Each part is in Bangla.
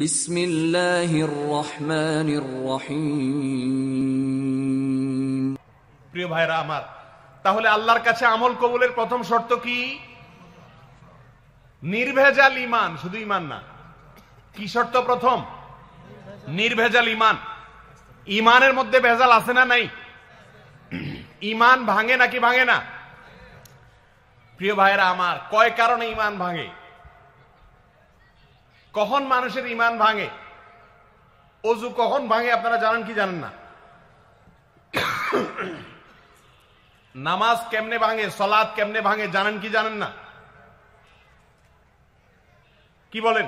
বিসমিল্লাহির রহমানির রহিম প্রিয় ভাইরা আমার তাহলে আল্লাহর কাছে আমল কবুলের প্রথম শর্ত কি নির্ভেজাল ইমান শুধু ইমান না কি শর্ত প্রথম নির্ভেজাল ইমান ইমানের মধ্যে ভেজাল আছে না নাই ইমান ভাঙে নাকি ভাঙে না প্রিয় ভাইরা আমার কয় কারণে ইমান ভাঙে কখন মানুষের ইমান ভাঙে অজু কখন ভাঙে আপনারা জানেন কি জানেন না নামাজ কেমনে ভাঙে সলাদ কেমনে ভাঙে জানেন কি জানেন না কি বলেন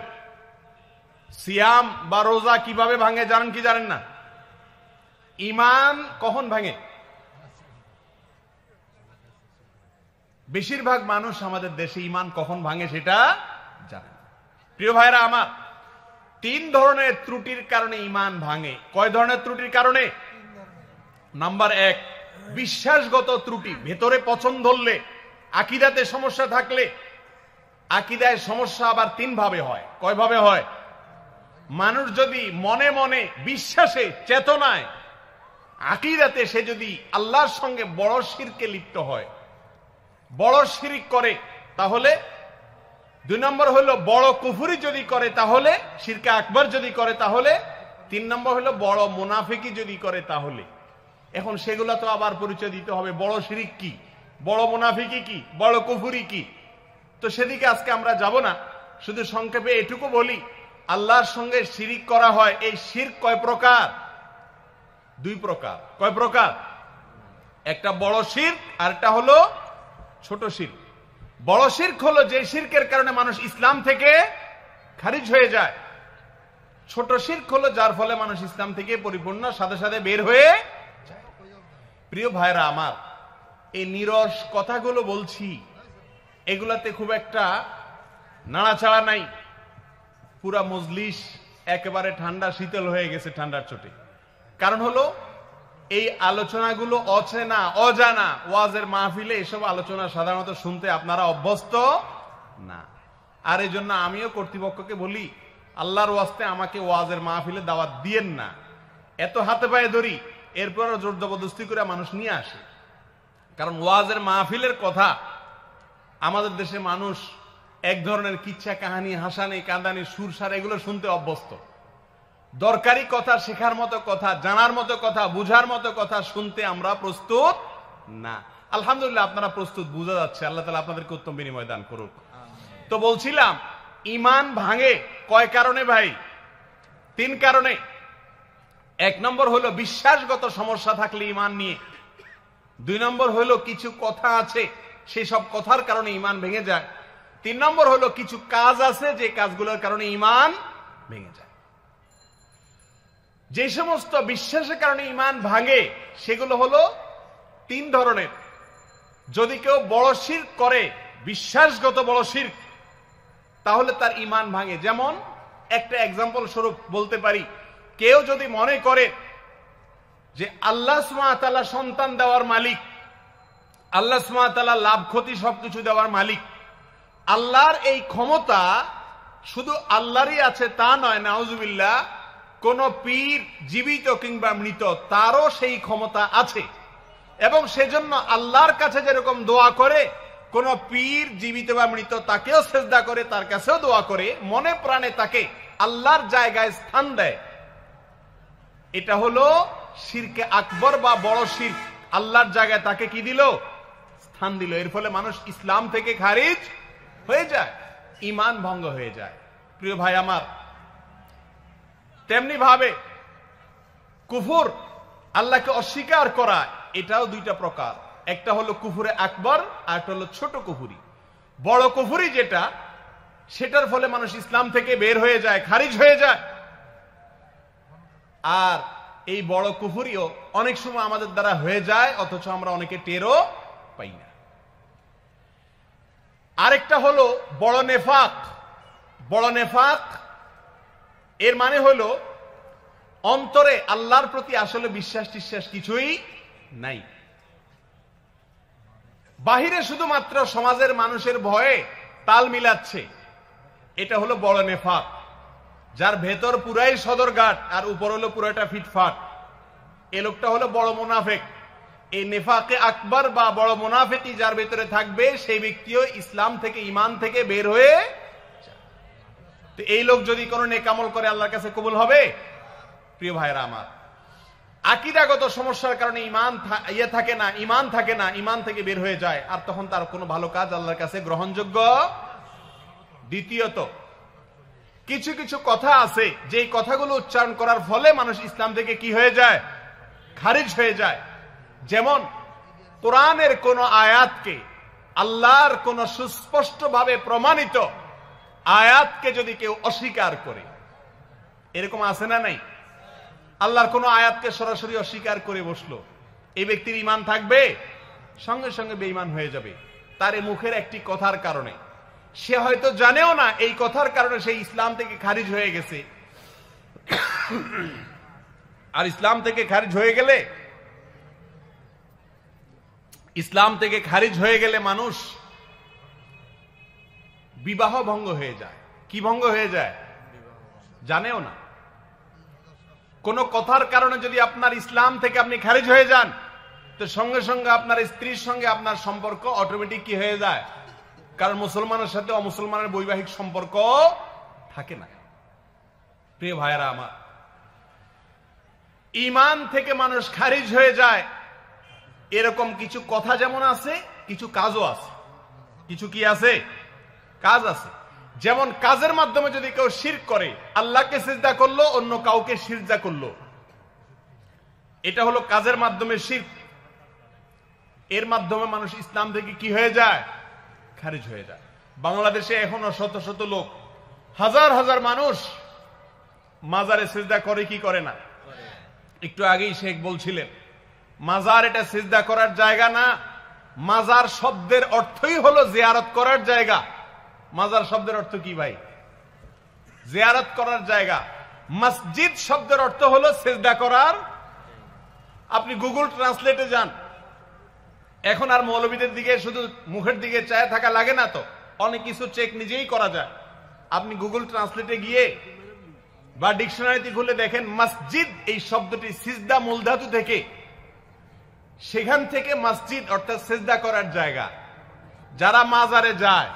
সিয়াম বা রোজা কিভাবে ভাঙে জানেন কি জানেন না ইমান কখন ভাঙে বেশিরভাগ মানুষ আমাদের দেশে ইমান কখন ভাঙে সেটা প্রিয় ভাইরা আমার তিন ধরনের ত্রুটির কারণে ইমান ভাঙে কয় ধরনের ত্রুটির কারণে নাম্বার এক বিশ্বাসগত ত্রুটি ভেতরে পছন্দ ধরলে আকিদাতে সমস্যা থাকলে আকিদায় সমস্যা আবার তিন ভাবে হয় কয় ভাবে হয় মানুষ যদি মনে মনে বিশ্বাসে চেতনায় আকিদাতে সে যদি আল্লাহর সঙ্গে বড় শিরকে লিপ্ত হয় বড় শিরিক করে তাহলে দুই নম্বর হলো বড় কুফুরি যদি করে তাহলে সিরকা আকবর যদি করে তাহলে তিন নম্বর হলো বড় মুনাফিকি যদি করে তাহলে এখন সেগুলো তো আবার পরিচয় দিতে হবে বড় শিরিক কি বড় মুনাফিকি কি বড় কুফুরি কি তো সেদিকে আজকে আমরা যাব না শুধু সংক্ষেপে এটুকু বলি আল্লাহর সঙ্গে শিরিক করা হয় এই শির কয় প্রকার দুই প্রকার কয় প্রকার একটা বড় শির আর একটা হলো ছোট শির বড় শির্ক হলো যে শির্কের কারণে মানুষ ইসলাম থেকে খারিজ হয়ে যায় ছোট শির্ক হলো যার ফলে মানুষ ইসলাম থেকে পরিপূর্ণ সাথে সাথে বের হয়ে প্রিয় ভাইরা আমার এই নিরস কথাগুলো বলছি এগুলাতে খুব একটা নাড়াচাড়া নাই পুরা মজলিস একেবারে ঠান্ডা শীতল হয়ে গেছে ঠান্ডার চোটে কারণ হলো এই আলোচনাগুলো অচেনা অজানা ওয়াজের মাহফিলে এসব আলোচনা সাধারণত শুনতে আপনারা অভ্যস্ত না আর এই জন্য আমিও কর্তৃপক্ষকে বলি আল্লাহর ওয়াস্তে আমাকে ওয়াজের মাহফিলে দাওয়াত দিয়েন না এত হাতে পায়ে ধরি এরপর জোর জবরদস্তি করে মানুষ নিয়ে আসে কারণ ওয়াজের মাহফিলের কথা আমাদের দেশে মানুষ এক ধরনের কিচ্ছা কাহানি হাসানি কাঁদানি সুরসার এগুলো শুনতে অভ্যস্ত দরকারি কথা শেখার মতো কথা জানার মতো কথা বুঝার মতো কথা শুনতে আমরা প্রস্তুত না আলহামদুলিল্লাহ আপনারা প্রস্তুত বোঝা যাচ্ছে আল্লাহ তালা আপনাদেরকে উত্তম বিনিময় দান করুক তো বলছিলাম ইমান ভাঙে কয় কারণে ভাই তিন কারণে এক নম্বর হলো বিশ্বাসগত সমস্যা থাকলে ইমান নিয়ে দুই নম্বর হলো কিছু কথা আছে সেই সব কথার কারণে ইমান ভেঙে যায় তিন নম্বর হলো কিছু কাজ আছে যে কাজগুলোর কারণে ইমান ভেঙে যায় যে সমস্ত বিশ্বাসের কারণে ইমান ভাঙে সেগুলো হলো তিন ধরনের যদি কেউ বড় শির করে বিশ্বাসগত বড় শির তাহলে তার ইমান ভাঙে যেমন একটা এক্সাম্পল স্বরূপ বলতে পারি কেউ যদি মনে করে যে আল্লাহ সুমাতালা সন্তান দেওয়ার মালিক আল্লাহ সুমাতালা লাভ ক্ষতি সবকিছু দেওয়ার মালিক আল্লাহর এই ক্ষমতা শুধু আল্লাহরই আছে তা নয় নাউজুবিল্লা কোন পীর জীবিত কিংবা মৃত তারও সেই ক্ষমতা আছে এবং সেজন্য আল্লাহর কাছে যেরকম দোয়া করে কোন পীর জীবিত বা মৃত তাকেও সেজদা করে তার কাছেও দোয়া করে মনে প্রাণে তাকে আল্লাহর জায়গায় স্থান দেয় এটা হলো শিরকে আকবর বা বড় শির আল্লাহর জায়গায় তাকে কি দিল স্থান দিল এর ফলে মানুষ ইসলাম থেকে খারিজ হয়ে যায় ইমান ভঙ্গ হয়ে যায় প্রিয় ভাই আমার তেমনি ভাবে কুফুর আল্লাহকে অস্বীকার করা এটাও দুইটা প্রকার একটা হলো কুফুরে আকবর আর একটা হলো ছোট কুফুরি বড় কুফুরি যেটা সেটার ফলে মানুষ ইসলাম থেকে বের হয়ে যায় খারিজ হয়ে যায় আর এই বড় কুফুরিও অনেক সময় আমাদের দ্বারা হয়ে যায় অথচ আমরা অনেকে টেরও পাই না আরেকটা হলো বড় নেফাক বড় নেফাক এর মানে হইল অন্তরে আল্লাহর প্রতি আসলে বিশ্বাস টিশ্বাস কিছুই নাই বাহিরে শুধুমাত্র সমাজের মানুষের ভয়ে তাল মিলাচ্ছে এটা হলো বড় নেফাক যার ভেতর পুরাই সদরঘাট আর উপর হলো পুরোটা ফিটফাট এ লোকটা হলো বড় মোনাফেক এই নেফাকে আকবর বা বড় মোনাফেকি যার ভেতরে থাকবে সেই ব্যক্তিও ইসলাম থেকে ইমান থেকে বের হয়ে তো এই লোক যদি কোনো নেকামল করে আল্লাহর কাছে কবুল হবে প্রিয় ভাইরা আমার আকিদাগত সমস্যার কারণে ইমান ইয়ে থাকে না ইমান থাকে না ইমান থেকে বের হয়ে যায় আর তখন তার কোনো ভালো কাজ আল্লাহর কাছে গ্রহণযোগ্য দ্বিতীয়ত কিছু কিছু কথা আছে যে কথাগুলো উচ্চারণ করার ফলে মানুষ ইসলাম থেকে কি হয়ে যায় খারিজ হয়ে যায় যেমন কোরআনের কোন আয়াতকে আল্লাহর কোন সুস্পষ্টভাবে প্রমাণিত আয়াতকে যদি কেউ অস্বীকার করে এরকম আছে না নাই আল্লাহর কোন আয়াতকে সরাসরি অস্বীকার করে বসলো এই ব্যক্তির ইমান থাকবে সঙ্গে সঙ্গে বেঈমান হয়ে যাবে তার মুখের একটি কথার কারণে সে হয়তো জানেও না এই কথার কারণে সে ইসলাম থেকে খারিজ হয়ে গেছে আর ইসলাম থেকে খারিজ হয়ে গেলে ইসলাম থেকে খারিজ হয়ে গেলে মানুষ বিবাহ ভঙ্গ হয়ে যায় কি ভঙ্গ হয়ে যায় জানেও না কোন কথার কারণে যদি আপনার ইসলাম থেকে আপনি খারিজ হয়ে যান তো সঙ্গে সঙ্গে আপনার স্ত্রীর সঙ্গে আপনার সম্পর্ক অটোমেটিক কি হয়ে যায় কারণ মুসলমানের সাথে অমুসলমানের বৈবাহিক সম্পর্ক থাকে না প্রিয় ভাইয়েরা আমার ইমান থেকে মানুষ খারিজ হয়ে যায় এরকম কিছু কথা যেমন আছে কিছু কাজও আছে কিছু কি আছে কাজ আছে যেমন কাজের মাধ্যমে যদি কেউ শির করে আল্লাহকে সিজদা করলো অন্য কাউকে সিজদা করলো এটা হলো কাজের মাধ্যমে শির এর মাধ্যমে মানুষ ইসলাম থেকে কি হয়ে যায় খারিজ হয়ে যায় বাংলাদেশে এখনো শত শত লোক হাজার হাজার মানুষ মাজারে সিজদা করে কি করে না একটু আগেই শেখ বলছিলেন মাজার এটা সিজদা করার জায়গা না মাজার শব্দের অর্থই হলো জিয়ারত করার জায়গা মাজার শব্দের অর্থ কি ভাই জিয়ারত করার জায়গা মসজিদ শব্দের অর্থ হলো সেজদা করার আপনি গুগল ট্রান্সলেটে যান এখন আর মৌলবীদের দিকে শুধু মুখের দিকে চায় থাকা লাগে না তো অনেক কিছু চেক নিজেই করা যায় আপনি গুগল ট্রান্সলেটে গিয়ে বা ডিকশনারিতে খুলে দেখেন মসজিদ এই শব্দটি সিজদা মূলধাতু থেকে সেখান থেকে মসজিদ অর্থাৎ সেজদা করার জায়গা যারা মাজারে যায়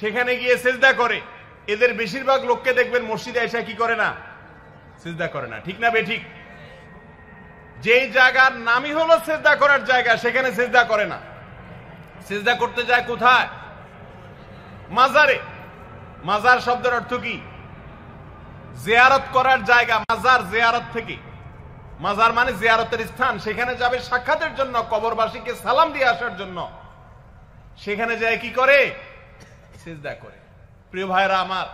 সেখানে গিয়ে সেজদা করে এদের বেশিরভাগ লোককে দেখবেন মসজিদে এসে কি করে না সেজদা করে না ঠিক না বে ঠিক যে জায়গার নামই হলো সেজদা করার জায়গা সেখানে সেজদা করে না সেজদা করতে যায় কোথায় মাজারে মাজার শব্দের অর্থ কি জেয়ারত করার জায়গা মাজার জেয়ারত থেকে মাজার মানে জেয়ারতের স্থান সেখানে যাবে সাক্ষাতের জন্য কবরবাসীকে সালাম দিয়ে আসার জন্য সেখানে যায় কি করে সেজদা করে প্রিয় ভাইরা আমার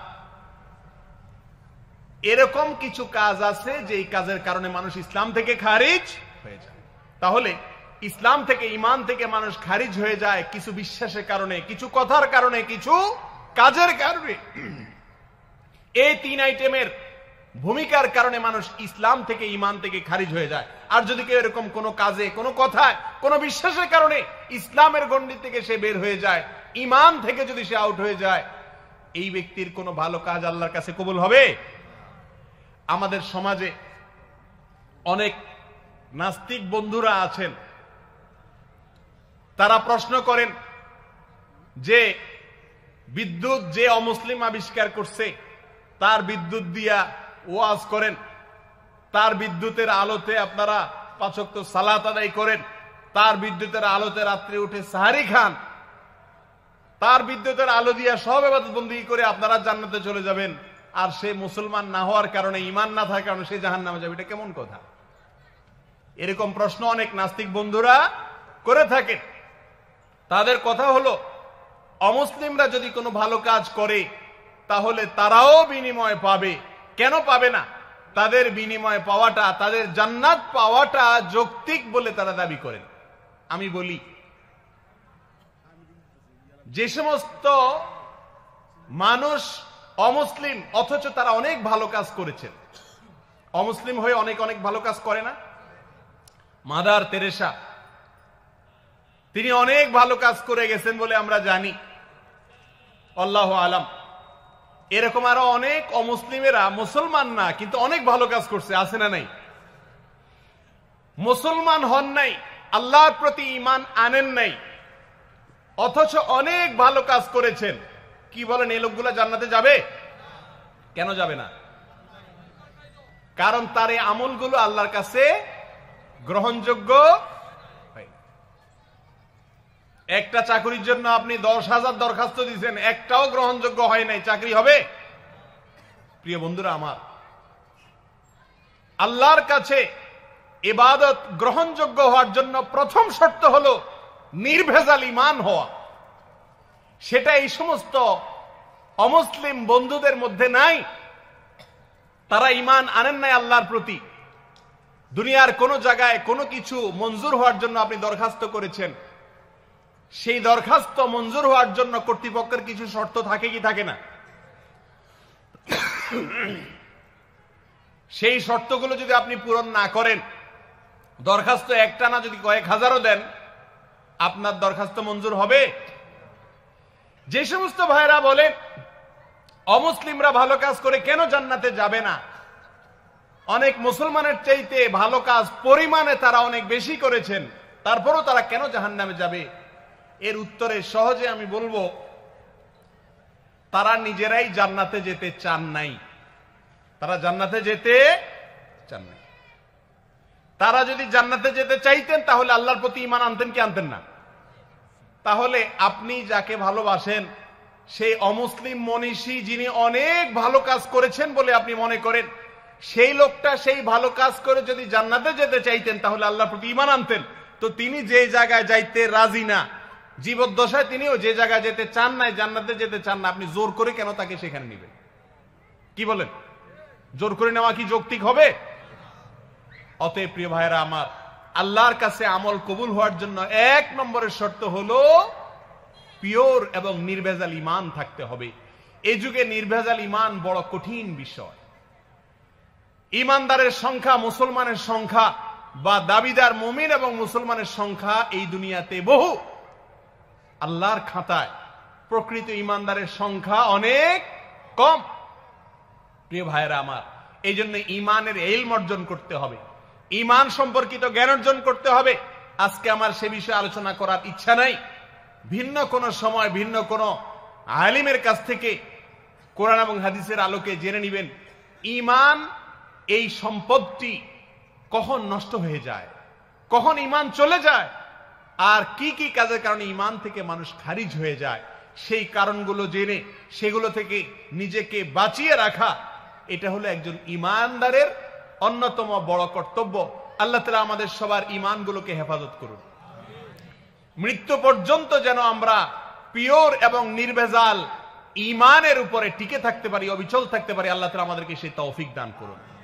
এরকম কিছু কাজ আছে যে এই কাজের কারণে মানুষ ইসলাম থেকে খারিজ হয়ে যায় তাহলে ইসলাম থেকে ইমান থেকে মানুষ খারিজ হয়ে যায় কিছু বিশ্বাসের কারণে কিছু কথার কারণে কিছু কাজের কারণে এই তিন আইটেমের ভূমিকার কারণে মানুষ ইসলাম থেকে ইমান থেকে খারিজ হয়ে যায় আর যদি কেউ এরকম কোনো কাজে কোনো কথায় কোনো বিশ্বাসের কারণে ইসলামের গণ্ডি থেকে সে বের হয়ে যায় ইমান থেকে যদি সে আউট হয়ে যায় এই ব্যক্তির কোনো ভালো কাজ আল্লাহর কাছে কবুল হবে আমাদের সমাজে অনেক নাস্তিক বন্ধুরা আছেন তারা প্রশ্ন করেন যে বিদ্যুৎ যে অমুসলিম আবিষ্কার করছে তার বিদ্যুৎ দিয়া ওয়াজ করেন তার বিদ্যুতের আলোতে আপনারা পাচক সালাত আদায় করেন তার বিদ্যুতের আলোতে রাত্রে উঠে সাহারি খান তার বিদ্যুতের আলো দিয়া সব এবাদতবন্দি করে আপনারা জান্নাতে চলে যাবেন আর সে মুসলমান না হওয়ার কারণে ইমান না থাকার কারণে সে জাহান নামে যাবে এটা কেমন কথা এরকম প্রশ্ন অনেক নাস্তিক বন্ধুরা করে থাকে তাদের কথা হলো অমুসলিমরা যদি কোনো ভালো কাজ করে তাহলে তারাও বিনিময় পাবে কেন পাবে না তাদের বিনিময় পাওয়াটা তাদের জান্নাত পাওয়াটা যৌক্তিক বলে তারা দাবি করেন আমি বলি যে সমস্ত মানুষ অমুসলিম অথচ তারা অনেক ভালো কাজ করেছেন অমুসলিম হয়ে অনেক অনেক ভালো কাজ করে না মাদার তেরেসা তিনি অনেক ভালো কাজ করে গেছেন বলে আমরা জানি আল্লাহ আলাম এরকম আরো অনেক অমুসলিমেরা মুসলমান না কিন্তু অনেক ভালো কাজ করছে আছে না নাই মুসলমান হন নাই আল্লাহর প্রতি ইমান আনেন নাই অথচ অনেক ভালো কাজ করেছেন কি বলেন এই লোকগুলো জান্নাতে যাবে কেন যাবে না কারণ তার এই আমলগুলো আল্লাহর কাছে গ্রহণযোগ্য একটা চাকরির জন্য আপনি দশ হাজার দরখাস্ত দিয়েছেন একটাও গ্রহণযোগ্য হয় নাই চাকরি হবে প্রিয় বন্ধুরা আমার আল্লাহর কাছে এবাদত গ্রহণযোগ্য হওয়ার জন্য প্রথম শর্ত হলো নির্ভেজাল ইমান হওয়া সেটা এই সমস্ত অমুসলিম বন্ধুদের মধ্যে নাই তারা ইমান আনেন নাই আল্লাহর প্রতি দুনিয়ার কোনো জায়গায় কোনো কিছু মঞ্জুর হওয়ার জন্য আপনি দরখাস্ত করেছেন সেই দরখাস্ত মঞ্জুর হওয়ার জন্য কর্তৃপক্ষের কিছু শর্ত থাকে কি থাকে না সেই শর্তগুলো যদি আপনি পূরণ না করেন দরখাস্ত একটা না যদি কয়েক হাজারও দেন আপনার দরখাস্ত মঞ্জুর হবে যে সমস্ত ভাইরা বলে অমুসলিমরা ভালো কাজ করে কেন জান্নাতে যাবে না অনেক মুসলমানের চাইতে ভালো কাজ পরিমাণে তারা অনেক বেশি করেছেন তারপরও তারা কেন জাহান নামে যাবে এর উত্তরে সহজে আমি বলবো তারা নিজেরাই জান্নাতে যেতে চান নাই তারা জান্নাতে যেতে চান নাই তারা যদি জান্নাতে যেতে চাইতেন তাহলে আল্লাহর প্রতি ইমান আনতেন কি আনতেন না তাহলে আপনি যাকে ভালোবাসেন সেই অমুসলিম মনীষী যিনি অনেক ভালো কাজ করেছেন বলে আপনি মনে করেন সেই লোকটা সেই ভালো কাজ করে যদি জান্নাতে যেতে চাইতেন তাহলে আল্লাহ প্রতি ইমান আনতেন তো তিনি যে জায়গায় যাইতে রাজি না জীবদ্দশায় তিনিও যে জায়গায় যেতে চান নাই জান্নাতে যেতে চান না আপনি জোর করে কেন তাকে সেখানে নেবেন কি বলেন জোর করে নেওয়া কি যৌক্তিক হবে অতএব প্রিয় ভাইরা আমার আল্লাহর কাছে আমল কবুল হওয়ার জন্য এক নম্বরের শর্ত হলো পিওর এবং নির্ভেজাল ইমান থাকতে হবে এ যুগে নির্ভেজাল ইমান বড় কঠিন বিষয় ইমানদারের সংখ্যা মুসলমানের সংখ্যা বা দাবিদার মুমিন এবং মুসলমানের সংখ্যা এই দুনিয়াতে বহু আল্লাহর খাতায় প্রকৃত ইমানদারের সংখ্যা অনেক কম প্রিয় ভাইয়েরা আমার এই জন্য ইমানের এলম অর্জন করতে হবে ইমান সম্পর্কিত জ্ঞান অর্জন করতে হবে আজকে আমার সে বিষয়ে আলোচনা করার ইচ্ছা নাই ভিন্ন কোন সময় ভিন্ন কোন আলিমের কাছ থেকে কোরআন এবং হাদিসের আলোকে জেনে নিবেন ইমান এই সম্পদটি কখন নষ্ট হয়ে যায় কখন ইমান চলে যায় আর কি কি কাজের কারণে ইমান থেকে মানুষ খারিজ হয়ে যায় সেই কারণগুলো জেনে সেগুলো থেকে নিজেকে বাঁচিয়ে রাখা এটা হলো একজন ইমানদারের অন্যতম বড় কর্তব্য আল্লাহ তালা আমাদের সবার ইমানগুলোকে হেফাজত করুন মৃত্যু পর্যন্ত যেন আমরা পিওর এবং নির্ভেজাল ইমানের উপরে টিকে থাকতে পারি অবিচল থাকতে পারি আল্লাহ তালা আমাদেরকে সেই তৌফিক দান করুন